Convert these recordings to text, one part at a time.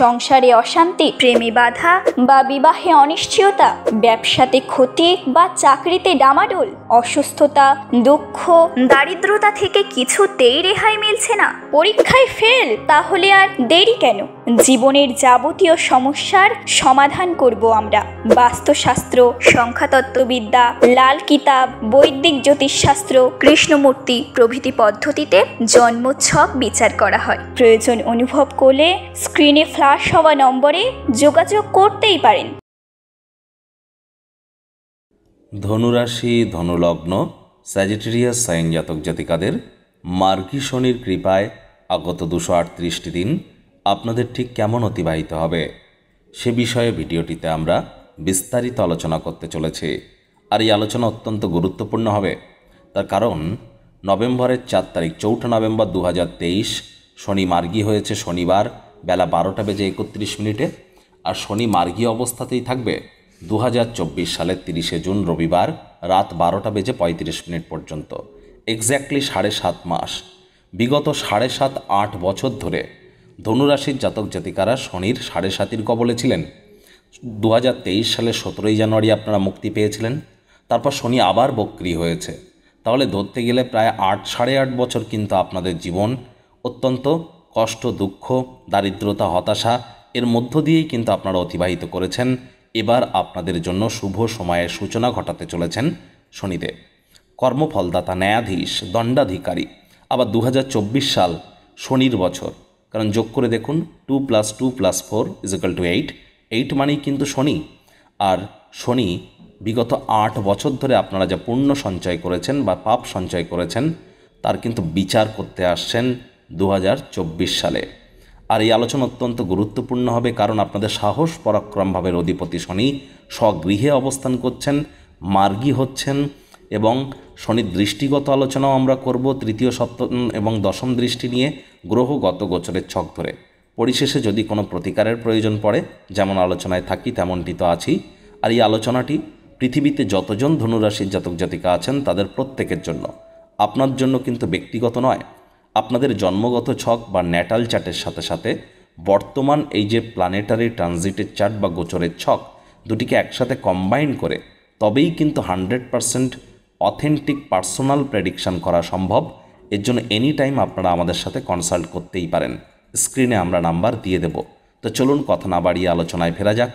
সংসারে অশান্তি প্রেমে বাধা বা বিবাহে অনিশ্চয়তা ব্যবসাতে ক্ষতি বা চাকরিতে ডামাডোল অসুস্থতা দুঃখ দারিদ্রতা থেকে কিছুতেই রেহাই মিলছে না পরীক্ষায় ফেল তাহলে আর দেরি কেন জীবনের যাবতীয় সমস্যার সমাধান করব আমরা বাস্তুশাস্ত্র সংখ্যাতত্ত্ববিদ্যা লাল কিতাব বৈদিক জ্যোতিষশাস্ত্র কৃষ্ণমূর্তি প্রভৃতি পদ্ধতিতে জন্মোৎসব বিচার করা হয় প্রয়োজন অনুভব করলে স্ক্রিনে ফ্লাশ হওয়া নম্বরে যোগাযোগ করতেই পারেন ধনুরাশি ধনুলগ্ন স্যাজিটেরিয়াস সাইন জাতক জাতিকাদের মার্কি শনির কৃপায় আগত দুশো আটত্রিশটি দিন আপনাদের ঠিক কেমন অতিবাহিত হবে সে বিষয়ে ভিডিওটিতে আমরা বিস্তারিত আলোচনা করতে চলেছি আর এই আলোচনা অত্যন্ত গুরুত্বপূর্ণ হবে তার কারণ নভেম্বরের চার তারিখ চৌঠা নভেম্বর দু শনি মার্গী হয়েছে শনিবার বেলা বারোটা বেজে একত্রিশ মিনিটে আর শনি মার্গী অবস্থাতেই থাকবে দু সালের তিরিশে জুন রবিবার রাত বারোটা বেজে পঁয়ত্রিশ মিনিট পর্যন্ত এক্স্যাক্টলি সাড়ে সাত মাস বিগত সাড়ে সাত আট বছর ধরে ধনুরাশির জাতক জাতিকারা শনির সাড়ে সাতির কবলে ছিলেন দু সালের সতেরোই জানুয়ারি আপনারা মুক্তি পেয়েছিলেন তারপর শনি আবার বক্রি হয়েছে তাহলে ধরতে গেলে প্রায় আট সাড়ে আট বছর কিন্তু আপনাদের জীবন অত্যন্ত কষ্ট দুঃখ দারিদ্রতা হতাশা এর মধ্য দিয়েই কিন্তু আপনারা অতিবাহিত করেছেন এবার আপনাদের জন্য শুভ সময়ের সূচনা ঘটাতে চলেছেন শনিদেব কর্মফলদাতা ন্যায়াধীশ দণ্ডাধিকারী আবার দু সাল শনির বছর কারণ যোগ করে দেখুন two plus two plus four is equal to eight eight মানেই কিন্তু শনি আর শনি বিগত আট বছর ধরে আপনারা যা পূর্ণ সঞ্চয় করেছেন বা পাপ সঞ্চয় করেছেন তার কিন্তু বিচার করতে আসছেন দু সালে আর এই আলোচনা অত্যন্ত গুরুত্বপূর্ণ হবে কারণ আপনাদের সাহস পরাক্রমভাবে অধিপতি শনি স্বগৃহে অবস্থান করছেন মার্গী হচ্ছেন এবং শনির দৃষ্টিগত আলোচনাও আমরা করব তৃতীয় সপ্ত এবং দশম দৃষ্টি নিয়ে গ্রহগত গোচরের ছক ধরে পরিশেষে যদি কোনো প্রতিকারের প্রয়োজন পড়ে যেমন আলোচনায় থাকি তেমনটি তো আছেই আর এই আলোচনাটি পৃথিবীতে যতজন ধনুরাশির জাতক জাতিকা আছেন তাদের প্রত্যেকের জন্য আপনার জন্য কিন্তু ব্যক্তিগত নয় আপনাদের জন্মগত ছক বা ন্যাটাল চার্টের সাথে সাথে বর্তমান এই যে প্ল্যানেটারি ট্রানজিটের চার্ট বা গোচরের ছক দুটিকে একসাথে কম্বাইন করে তবেই কিন্তু hundred percent authentic personal prediction করা সম্ভব এর জন্য এনি টাইম আপনারা আমাদের সাথে কনসাল্ট করতেই পারেন স্ক্রিনে আমরা নাম্বার দিয়ে দেব তো চলুন কথা না বাড়িয়ে আলোচনায় ফেরা যাক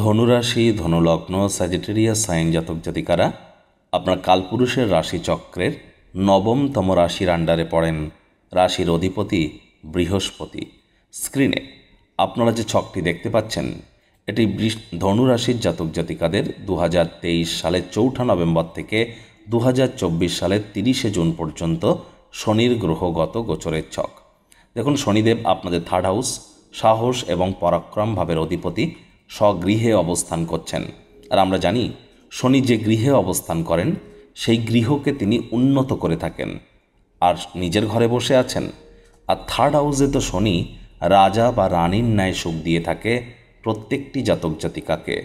ধনুরাশি ধনুলগ্ন স্যাজিটেরিয়া সাইন জাতক জাতিকারা আপনার কালপুরুষের রাশি চক্রের নবমতম রাশির আন্ডারে পড়েন রাশির অধিপতি বৃহস্পতি স্ক্রিনে আপনারা যে ছকটি দেখতে পাচ্ছেন এটি ধনুরাশির জাতক জাতিকাদের দু সালের চৌঠা নভেম্বর থেকে দু সালের তিরিশে জুন পর্যন্ত শনির গ্রহগত গোচরের ছক দেখুন শনিদেব আপনাদের থার্ড হাউস সাহস এবং পরাক্রম ভাবের অধিপতি স্বগৃহে অবস্থান করছেন আর আমরা জানি শনি যে গৃহে অবস্থান করেন সেই গৃহকে তিনি উন্নত করে থাকেন আর নিজের ঘরে বসে আছেন আর থার্ড হাউসে তো শনি রাজা বা রানীর ন্যায় সুখ দিয়ে থাকে প্রত্যেকটি জাতক জাতিকাকে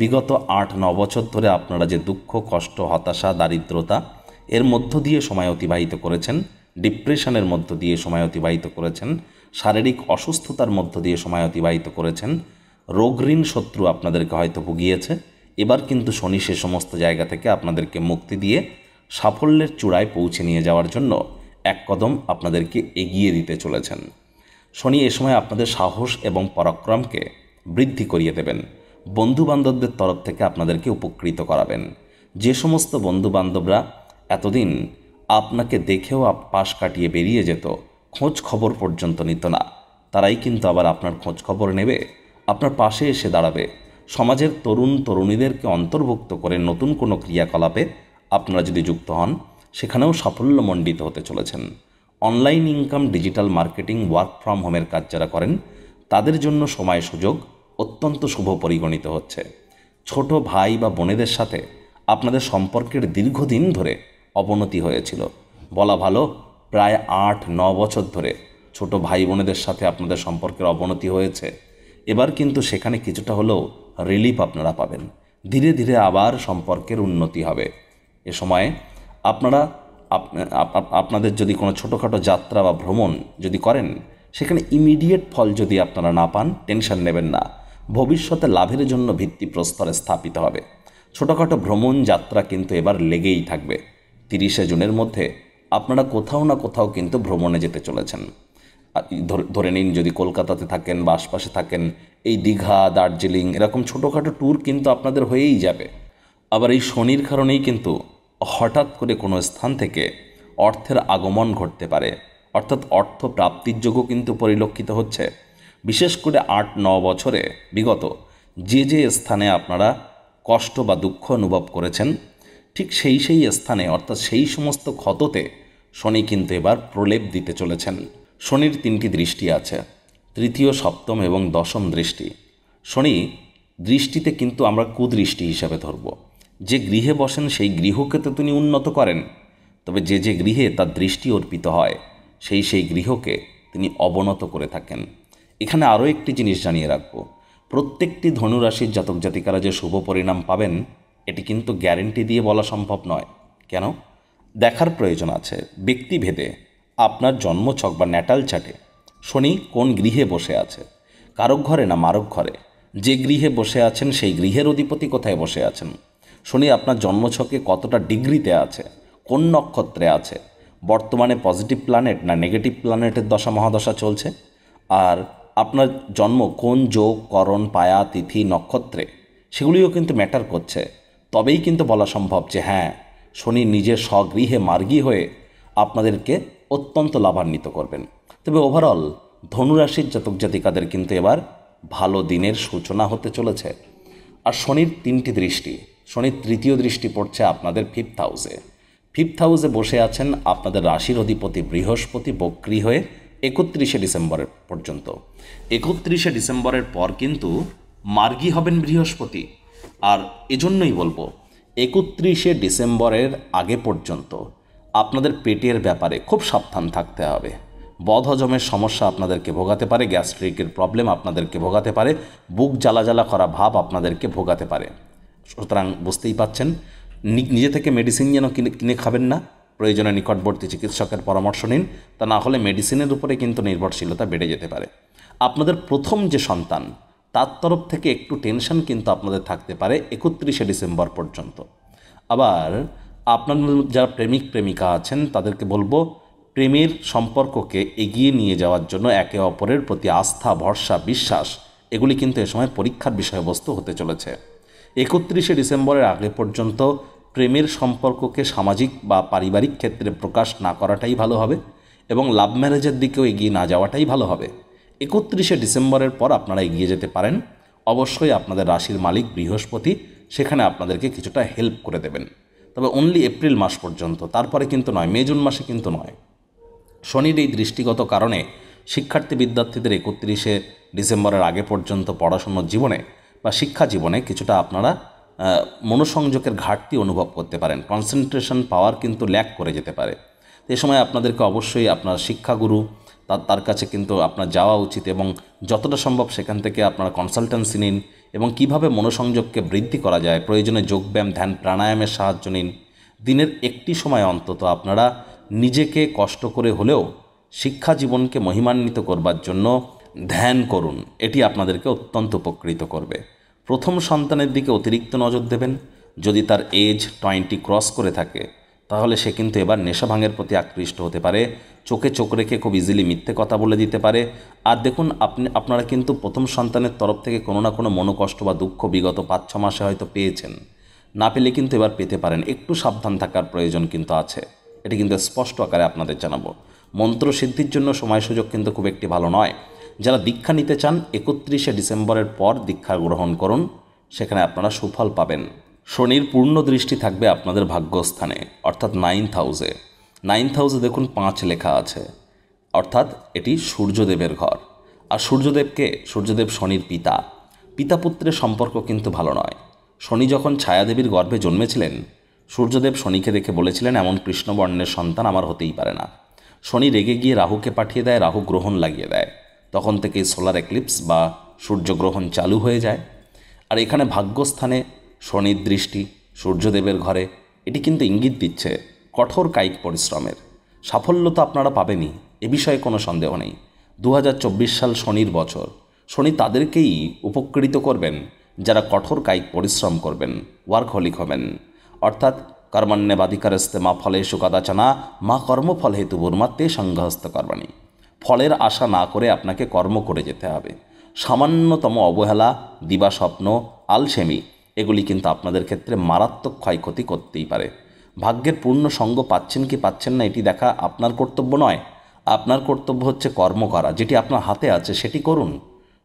বিগত আট ন বছর ধরে আপনারা যে দুঃখ কষ্ট হতাশা দারিদ্রতা এর মধ্য দিয়ে সময় অতিবাহিত করেছেন ডিপ্রেশনের মধ্য দিয়ে সময় অতিবাহিত করেছেন শারীরিক অসুস্থতার মধ্য দিয়ে সময় অতিবাহিত করেছেন ঋণ শত্রু আপনাদেরকে হয়তো ভুগিয়েছে এবার কিন্তু শনি সে সমস্ত জায়গা থেকে আপনাদেরকে মুক্তি দিয়ে সাফল্যের চূড়ায় পৌঁছে নিয়ে যাওয়ার জন্য এক কদম আপনাদেরকে এগিয়ে দিতে চলেছেন শনি এ সময় আপনাদের সাহস এবং পরাক্রমকে বৃদ্ধি করিয়ে দেবেন বন্ধুবান্ধবদের তরফ থেকে আপনাদেরকে উপকৃত করাবেন যে সমস্ত বন্ধুবান্ধবরা এতদিন আপনাকে দেখেও পাশ কাটিয়ে বেরিয়ে যেত খোঁজ খবর পর্যন্ত নিত না তারাই কিন্তু আবার আপনার খোঁজ খবর নেবে আপনার পাশে এসে দাঁড়াবে সমাজের তরুণ তরুণীদেরকে অন্তর্ভুক্ত করে নতুন কোনো ক্রিয়াকলাপে আপনারা যদি যুক্ত হন সেখানেও সাফল্যমণ্ডিত হতে চলেছেন online income digital marketing work from হোমের কাজ যারা করেন তাদের জন্য সময় সুযোগ অত্যন্ত শুভ পরিগণিত হচ্ছে ছোট ভাই বা বোনেদের সাথে আপনাদের সম্পর্কের দীর্ঘদিন ধরে অবনতি হয়েছিল বলা ভালো প্রায় আট ন বছর ধরে ছোট ভাই বোনেদের সাথে আপনাদের সম্পর্কের অবনতি হয়েছে এবার কিন্তু সেখানে কিছুটা হলেও রিলিফ আপনারা পাবেন ধীরে ধীরে আবার সম্পর্কের উন্নতি হবে এ সময়ে আপনারা আপনাদের যদি কোনো ছোটোখাটো যাত্রা বা ভ্রমণ যদি করেন সেখানে ইমিডিয়েট ফল যদি আপনারা না পান টেনশন নেবেন না ভবিষ্যতে লাভের জন্য ভিত্তিপ্রস্তরে স্থাপিত হবে ছোটোখাটো ভ্রমণ যাত্রা কিন্তু এবার লেগেই থাকবে তিরিশে জুনের মধ্যে আপনারা কোথাও না কোথাও কিন্তু ভ্রমণে যেতে চলেছেন ধরে নিন যদি কলকাতাতে থাকেন বা আশপাশে থাকেন এই দীঘা দার্জিলিং এরকম ছোটোখাটো ট্যুর কিন্তু আপনাদের হয়েই যাবে আবার এই শনির কারণেই কিন্তু হঠাৎ করে কোনো স্থান থেকে অর্থের আগমন ঘটতে পারে অর্থাৎ অর্থ প্রাপ্তির যোগও কিন্তু পরিলক্ষিত হচ্ছে বিশেষ করে আট ন বছরে বিগত যে যে স্থানে আপনারা কষ্ট বা দুঃখ অনুভব করেছেন ঠিক সেই সেই স্থানে অর্থাৎ সেই সমস্ত ক্ষততে শনি কিন্তু এবার প্রলেপ দিতে চলেছেন শনির তিনটি দৃষ্টি আছে তৃতীয় সপ্তম এবং দশম দৃষ্টি শনি দৃষ্টিতে কিন্তু আমরা কুদৃষ্টি হিসাবে ধরব যে গৃহে বসেন সেই গৃহকে তো তিনি উন্নত করেন তবে যে যে গৃহে তার দৃষ্টি অর্পিত হয় সেই সেই গৃহকে তিনি অবনত করে থাকেন এখানে আরও একটি জিনিস জানিয়ে রাখব প্রত্যেকটি ধনুরাশির জাতক জাতিকারা যে শুভ পরিণাম পাবেন এটি কিন্তু গ্যারেন্টি দিয়ে বলা সম্ভব নয় কেন দেখার প্রয়োজন আছে ব্যক্তিভেদে আপনার জন্মছক বা ন্যাটাল চাটে শনি কোন গৃহে বসে আছে কারক ঘরে না মারক ঘরে যে গৃহে বসে আছেন সেই গৃহের অধিপতি কোথায় বসে আছেন শনি আপনার জন্মছকে কতটা ডিগ্রিতে আছে কোন নক্ষত্রে আছে বর্তমানে পজিটিভ প্ল্যানেট না নেগেটিভ প্ল্যানেটের দশা মহাদশা চলছে আর আপনার জন্ম কোন যোগ করণ পায়া তিথি নক্ষত্রে সেগুলিও কিন্তু ম্যাটার করছে তবেই কিন্তু বলা সম্ভব যে হ্যাঁ শনি নিজের স্বগৃহে মার্গী হয়ে আপনাদেরকে অত্যন্ত লাভান্বিত করবেন তবে ওভারঅল ধনুরাশির জাতক জাতিকাদের কিন্তু এবার ভালো দিনের সূচনা হতে চলেছে আর শনির তিনটি দৃষ্টি শনির তৃতীয় দৃষ্টি পড়ছে আপনাদের ফিফথ হাউসে ফিফথ হাউসে বসে আছেন আপনাদের রাশির অধিপতি বৃহস্পতি বক্রী হয়ে একত্রিশে ডিসেম্বরের পর্যন্ত একত্রিশে ডিসেম্বরের পর কিন্তু মার্গী হবেন বৃহস্পতি আর এজন্যই বলবো একত্রিশে ডিসেম্বরের আগে পর্যন্ত আপনাদের পেটের ব্যাপারে খুব সাবধান থাকতে হবে হজমের সমস্যা আপনাদেরকে ভোগাতে পারে গ্যাস্ট্রিকের প্রবলেম আপনাদেরকে ভোগাতে পারে বুক জ্বালা জ্বালা করা ভাব আপনাদেরকে ভোগাতে পারে সুতরাং বুঝতেই পাচ্ছেন নিজে থেকে মেডিসিন যেন কিনে কিনে খাবেন না প্রয়োজনে নিকটবর্তী চিকিৎসকের পরামর্শ নিন তা না হলে মেডিসিনের উপরে কিন্তু নির্ভরশীলতা বেড়ে যেতে পারে আপনাদের প্রথম যে সন্তান তার তরফ থেকে একটু টেনশন কিন্তু আপনাদের থাকতে পারে একত্রিশে ডিসেম্বর পর্যন্ত আবার আপনার যারা প্রেমিক প্রেমিকা আছেন তাদেরকে বলবো প্রেমের সম্পর্ককে এগিয়ে নিয়ে যাওয়ার জন্য একে অপরের প্রতি আস্থা ভরসা বিশ্বাস এগুলি কিন্তু এ সময় পরীক্ষার বিষয়বস্তু হতে চলেছে একত্রিশে ডিসেম্বরের আগে পর্যন্ত প্রেমের সম্পর্ককে সামাজিক বা পারিবারিক ক্ষেত্রে প্রকাশ না করাটাই ভালো হবে এবং লাভ ম্যারেজের দিকেও এগিয়ে না যাওয়াটাই ভালো হবে একত্রিশে ডিসেম্বরের পর আপনারা এগিয়ে যেতে পারেন অবশ্যই আপনাদের রাশির মালিক বৃহস্পতি সেখানে আপনাদেরকে কিছুটা হেল্প করে দেবেন তবে অনলি এপ্রিল মাস পর্যন্ত তারপরে কিন্তু নয় মে জুন মাসে কিন্তু নয় শনির এই দৃষ্টিগত কারণে শিক্ষার্থী বিদ্যার্থীদের একত্রিশে ডিসেম্বরের আগে পর্যন্ত পড়াশুনোর জীবনে বা শিক্ষা জীবনে কিছুটা আপনারা মনোসংযোগের ঘাটতি অনুভব করতে পারেন কনসেন্ট্রেশন পাওয়ার কিন্তু ল্যাক করে যেতে পারে তো এ সময় আপনাদেরকে অবশ্যই আপনার শিক্ষাগুরু তার তার কাছে কিন্তু আপনার যাওয়া উচিত এবং যতটা সম্ভব সেখান থেকে আপনারা কনসালটেন্সি নিন এবং কিভাবে মনোসংযোগকে বৃদ্ধি করা যায় প্রয়োজনে যোগব্যায়াম ধ্যান প্রাণায়ামের সাহায্য নিন দিনের একটি সময় অন্তত আপনারা নিজেকে কষ্ট করে হলেও শিক্ষা জীবনকে মহিমান্বিত করবার জন্য ধ্যান করুন এটি আপনাদেরকে অত্যন্ত উপকৃত করবে প্রথম সন্তানের দিকে অতিরিক্ত নজর দেবেন যদি তার এজ টোয়েন্টি ক্রস করে থাকে তাহলে সে কিন্তু এবার নেশাভাঙের প্রতি আকৃষ্ট হতে পারে চোখে চোখ রেখে খুব ইজিলি মিথ্যে কথা বলে দিতে পারে আর দেখুন আপনি আপনারা কিন্তু প্রথম সন্তানের তরফ থেকে কোনো না কোনো মনোকষ্ট বা দুঃখ বিগত পাঁচ ছ মাসে হয়তো পেয়েছেন না পেলে কিন্তু এবার পেতে পারেন একটু সাবধান থাকার প্রয়োজন কিন্তু আছে এটি কিন্তু স্পষ্ট আকারে আপনাদের জানাবো মন্ত্র সিদ্ধির জন্য সময় সুযোগ কিন্তু খুব একটি ভালো নয় যারা দীক্ষা নিতে চান একত্রিশে ডিসেম্বরের পর দীক্ষা গ্রহণ করুন সেখানে আপনারা সুফল পাবেন শনির পূর্ণ দৃষ্টি থাকবে আপনাদের ভাগ্যস্থানে অর্থাৎ নাইন্থ হাউসে নাইন্থ হাউসে দেখুন পাঁচ লেখা আছে অর্থাৎ এটি সূর্যদেবের ঘর আর সূর্যদেবকে সূর্যদেব শনির পিতা পিতা পুত্রের সম্পর্ক কিন্তু ভালো নয় শনি যখন ছায়াদেবীর গর্ভে জন্মেছিলেন সূর্যদেব শনিকে দেখে বলেছিলেন এমন কৃষ্ণবর্ণের সন্তান আমার হতেই পারে না শনি রেগে গিয়ে রাহুকে পাঠিয়ে দেয় রাহু গ্রহণ লাগিয়ে দেয় তখন থেকে সোলার এক্লিপস বা সূর্যগ্রহণ চালু হয়ে যায় আর এখানে ভাগ্যস্থানে শনির দৃষ্টি সূর্যদেবের ঘরে এটি কিন্তু ইঙ্গিত দিচ্ছে কঠোর কায়িক পরিশ্রমের সাফল্য তো আপনারা পাবেনই এ বিষয়ে কোনো সন্দেহ নেই দু সাল শনির বছর শনি তাদেরকেই উপকৃত করবেন যারা কঠোর কায়িক পরিশ্রম করবেন ওয়ার্কহলিক হবেন অর্থাৎ কর্মান্যবাধিকার মা ফলে সুকাদাচনা মা কর্মফল হেতু বুর্মা সংঘস্ত সংঘহস্ত ফলের আশা না করে আপনাকে কর্ম করে যেতে হবে সামান্যতম অবহেলা দিবাস্বপ্ন আলসেমি এগুলি কিন্তু আপনাদের ক্ষেত্রে মারাত্মক ক্ষয়ক্ষতি করতেই পারে ভাগ্যের পূর্ণ সঙ্গ পাচ্ছেন কি পাচ্ছেন না এটি দেখা আপনার কর্তব্য নয় আপনার কর্তব্য হচ্ছে কর্ম করা যেটি আপনার হাতে আছে সেটি করুন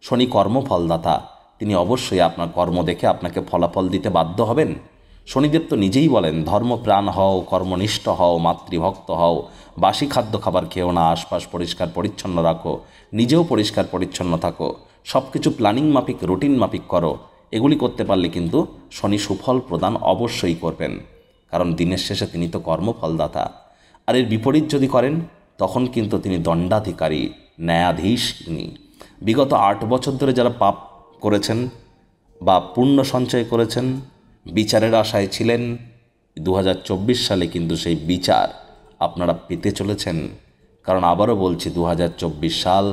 শনি কর্মফলদাতা তিনি অবশ্যই আপনার কর্ম দেখে আপনাকে ফলাফল দিতে বাধ্য হবেন শনিদেব তো নিজেই বলেন ধর্মপ্রাণ হও কর্মনিষ্ঠ হও মাতৃভক্ত হও বাসি খাদ্য খাবার খেও না আশপাশ পরিষ্কার পরিচ্ছন্ন রাখো নিজেও পরিষ্কার পরিচ্ছন্ন থাকো সব কিছু প্ল্যানিং মাফিক রুটিন মাফিক করো এগুলি করতে পারলে কিন্তু শনি সুফল প্রদান অবশ্যই করবেন কারণ দিনের শেষে তিনি তো কর্মফলদাতা আর এর বিপরীত যদি করেন তখন কিন্তু তিনি দণ্ডাধিকারী ন্যায়াধীশ তিনি বিগত আট বছর ধরে যারা পাপ করেছেন বা পুণ্য সঞ্চয় করেছেন বিচারের আশায় ছিলেন দু সালে কিন্তু সেই বিচার আপনারা পেতে চলেছেন কারণ আবারও বলছি দু সাল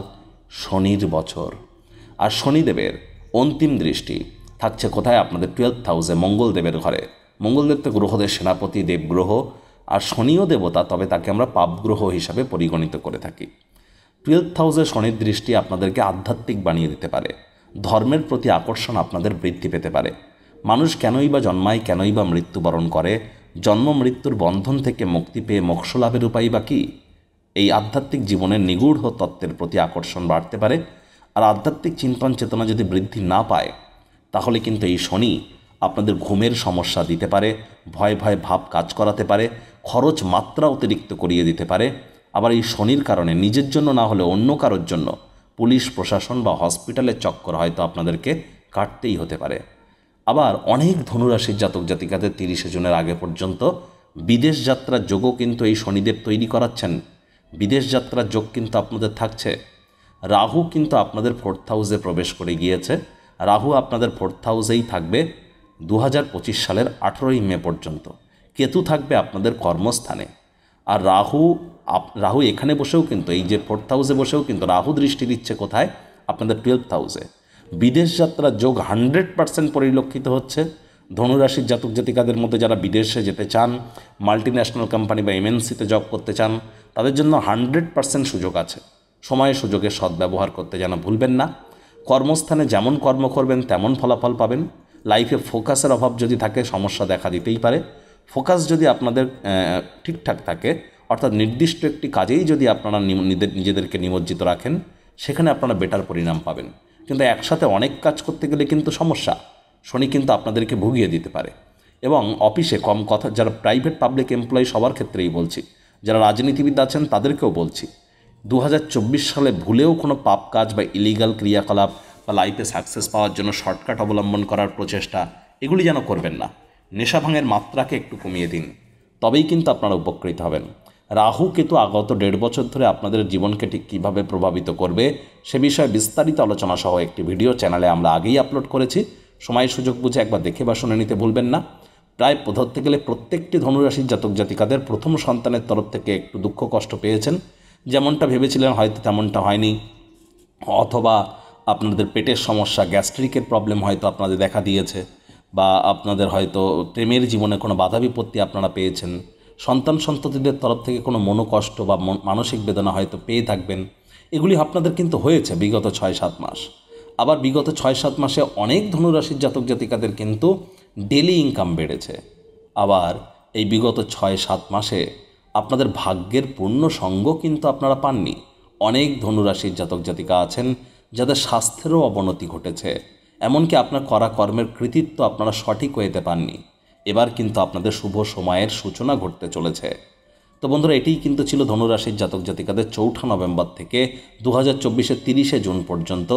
শনির বছর আর শনিদেবের অন্তিম দৃষ্টি থাকছে কোথায় আপনাদের টুয়েলভ হাউসে মঙ্গলদেবের ঘরে মঙ্গলদেব তো গ্রহদের সেনাপতি দেবগ্রহ আর শনিও দেবতা তবে তাকে আমরা পাপগ্রহ হিসাবে পরিগণিত করে থাকি টুয়েলভ হাউসে শনির দৃষ্টি আপনাদেরকে আধ্যাত্মিক বানিয়ে দিতে পারে ধর্মের প্রতি আকর্ষণ আপনাদের বৃদ্ধি পেতে পারে মানুষ কেনই বা জন্মায় কেনই বা মৃত্যুবরণ করে জন্ম মৃত্যুর বন্ধন থেকে মুক্তি পেয়ে মোক্ষ লাভের উপায় বা কী এই আধ্যাত্মিক জীবনের নিগূঢ় তত্ত্বের প্রতি আকর্ষণ বাড়তে পারে আর আধ্যাত্মিক চিন্তন চেতনা যদি বৃদ্ধি না পায় তাহলে কিন্তু এই শনি আপনাদের ঘুমের সমস্যা দিতে পারে ভয় ভয় ভাব কাজ করাতে পারে খরচ মাত্রা অতিরিক্ত করিয়ে দিতে পারে আবার এই শনির কারণে নিজের জন্য না হলে অন্য কারোর জন্য পুলিশ প্রশাসন বা হসপিটালের চক্কর হয়তো আপনাদেরকে কাটতেই হতে পারে আবার অনেক ধনুরাশির জাতক জাতিকাদের তিরিশে জুনের আগে পর্যন্ত বিদেশ যাত্রার যোগও কিন্তু এই শনিদেব তৈরি করাচ্ছেন বিদেশ যাত্রার যোগ কিন্তু আপনাদের থাকছে রাহু কিন্তু আপনাদের ফোর্থ হাউসে প্রবেশ করে গিয়েছে রাহু আপনাদের ফোর্থ হাউসেই থাকবে দু সালের আঠেরোই মে পর্যন্ত কেতু থাকবে আপনাদের কর্মস্থানে আর রাহু রাহু এখানে বসেও কিন্তু এই যে ফোর্থ হাউসে বসেও কিন্তু রাহু দৃষ্টি দিচ্ছে কোথায় আপনাদের টুয়েলভ হাউসে বিদেশ যাত্রা যোগ হান্ড্রেড পার্সেন্ট পরিলক্ষিত হচ্ছে ধনুরাশির জাতক জাতিকাদের মধ্যে যারা বিদেশে যেতে চান মাল্টি ন্যাশনাল কোম্পানি বা এমএনসিতে জব করতে চান তাদের জন্য হান্ড্রেড পার্সেন্ট সুযোগ আছে সময়ে সুযোগের সদ্ব্যবহার করতে যেন ভুলবেন না কর্মস্থানে যেমন কর্ম করবেন তেমন ফলাফল পাবেন লাইফে ফোকাসের অভাব যদি থাকে সমস্যা দেখা দিতেই পারে ফোকাস যদি আপনাদের ঠিকঠাক থাকে অর্থাৎ নির্দিষ্ট একটি কাজেই যদি আপনারা নিজেদেরকে নিমজ্জিত রাখেন সেখানে আপনারা বেটার পরিণাম পাবেন কিন্তু একসাথে অনেক কাজ করতে গেলে কিন্তু সমস্যা শনি কিন্তু আপনাদেরকে ভুগিয়ে দিতে পারে এবং অফিসে কম কথা যারা প্রাইভেট পাবলিক এমপ্লয়ি সবার ক্ষেত্রেই বলছি যারা রাজনীতিবিদ আছেন তাদেরকেও বলছি দু সালে ভুলেও কোনো পাপ কাজ বা ইলিগাল ক্রিয়াকলাপ বা লাইফে সাকসেস পাওয়ার জন্য শর্টকাট অবলম্বন করার প্রচেষ্টা এগুলি যেন করবেন না নেশা ভাঙের মাত্রাকে একটু কমিয়ে দিন তবেই কিন্তু আপনারা উপকৃত হবেন রাহু কিন্তু আগত দেড় বছর ধরে আপনাদের জীবনকে ঠিক কীভাবে প্রভাবিত করবে সে বিষয়ে বিস্তারিত আলোচনা সহ একটি ভিডিও চ্যানেলে আমরা আগেই আপলোড করেছি সময় সুযোগ বুঝে একবার দেখে বা শুনে নিতে ভুলবেন না প্রায় ধরতে গেলে প্রত্যেকটি ধনুরাশির জাতক জাতিকাদের প্রথম সন্তানের তরফ থেকে একটু দুঃখ কষ্ট পেয়েছেন যেমনটা ভেবেছিলেন হয়তো তেমনটা হয়নি অথবা আপনাদের পেটের সমস্যা গ্যাস্ট্রিকের প্রবলেম হয়তো আপনাদের দেখা দিয়েছে বা আপনাদের হয়তো প্রেমের জীবনে কোনো বাধা বিপত্তি আপনারা পেয়েছেন সন্তান সন্ততিদের তরফ থেকে কোনো মনোকষ্ট বা মানসিক বেদনা হয়তো পেয়ে থাকবেন এগুলি আপনাদের কিন্তু হয়েছে বিগত ছয় সাত মাস আবার বিগত ছয় সাত মাসে অনেক ধনুরাশির জাতক জাতিকাদের কিন্তু ডেলি ইনকাম বেড়েছে আবার এই বিগত ছয় সাত মাসে আপনাদের ভাগ্যের পূর্ণ সঙ্গ কিন্তু আপনারা পাননি অনেক ধনুরাশির জাতক জাতিকা আছেন যাদের স্বাস্থ্যেরও অবনতি ঘটেছে এমনকি আপনার করা কর্মের কৃতিত্ব আপনারা সঠিক হইতে পাননি এবার কিন্তু আপনাদের শুভ সময়ের সূচনা ঘটতে চলেছে তো বন্ধুরা এটিই কিন্তু ছিল ধনুরাশির জাতক জাতিকাদের চৌঠা নভেম্বর থেকে দু হাজার চব্বিশের তিরিশে জুন পর্যন্ত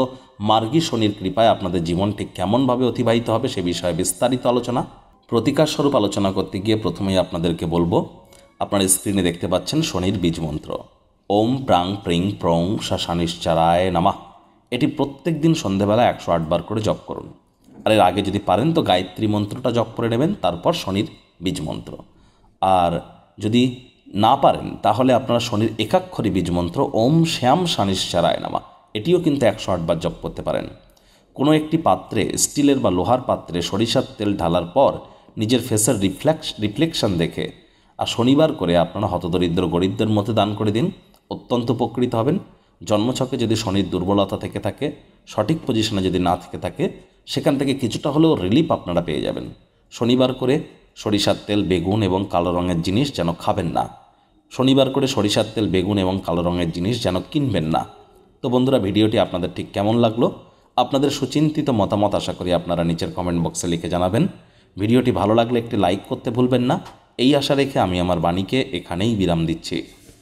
মার্গী শনির কৃপায় আপনাদের জীবন ঠিক কেমনভাবে অতিবাহিত হবে সে বিষয়ে বিস্তারিত আলোচনা প্রতিকার স্বরূপ আলোচনা করতে গিয়ে প্রথমেই আপনাদেরকে বলবো আপনার স্ক্রিনে দেখতে পাচ্ছেন শনির বীজ মন্ত্র ওম প্রাং প্রিং প্রং শাসানিশ্চারায় নামা এটি প্রত্যেক দিন সন্ধেবেলা একশো আটবার করে জপ করুন আর এর আগে যদি পারেন তো গায়ত্রী মন্ত্রটা জপ করে নেবেন তারপর শনির বীজ মন্ত্র আর যদি না পারেন তাহলে আপনারা শনির একাক্ষরী বীজ মন্ত্র ওম শ্যাম শানিশ্চারায় নামা এটিও কিন্তু একশো আটবার জপ করতে পারেন কোনো একটি পাত্রে স্টিলের বা লোহার পাত্রে সরিষার তেল ঢালার পর নিজের ফেসের রিফ্লেক্স রিফ্লেকশন দেখে আর শনিবার করে আপনারা হতদরিদ্র গরিবদের মধ্যে দান করে দিন অত্যন্ত উপকৃত হবেন জন্মছকে যদি শনির দুর্বলতা থেকে থাকে সঠিক পজিশনে যদি না থেকে থাকে সেখান থেকে কিছুটা হলেও রিলিফ আপনারা পেয়ে যাবেন শনিবার করে সরিষার তেল বেগুন এবং কালো রঙের জিনিস যেন খাবেন না শনিবার করে সরিষার তেল বেগুন এবং কালো রঙের জিনিস যেন কিনবেন না তো বন্ধুরা ভিডিওটি আপনাদের ঠিক কেমন লাগলো আপনাদের সুচিন্তিত মতামত আশা করি আপনারা নিচের কমেন্ট বক্সে লিখে জানাবেন ভিডিওটি ভালো লাগলে একটি লাইক করতে ভুলবেন না এই আশা রেখে আমি আমার বাণীকে এখানেই বিরাম দিচ্ছি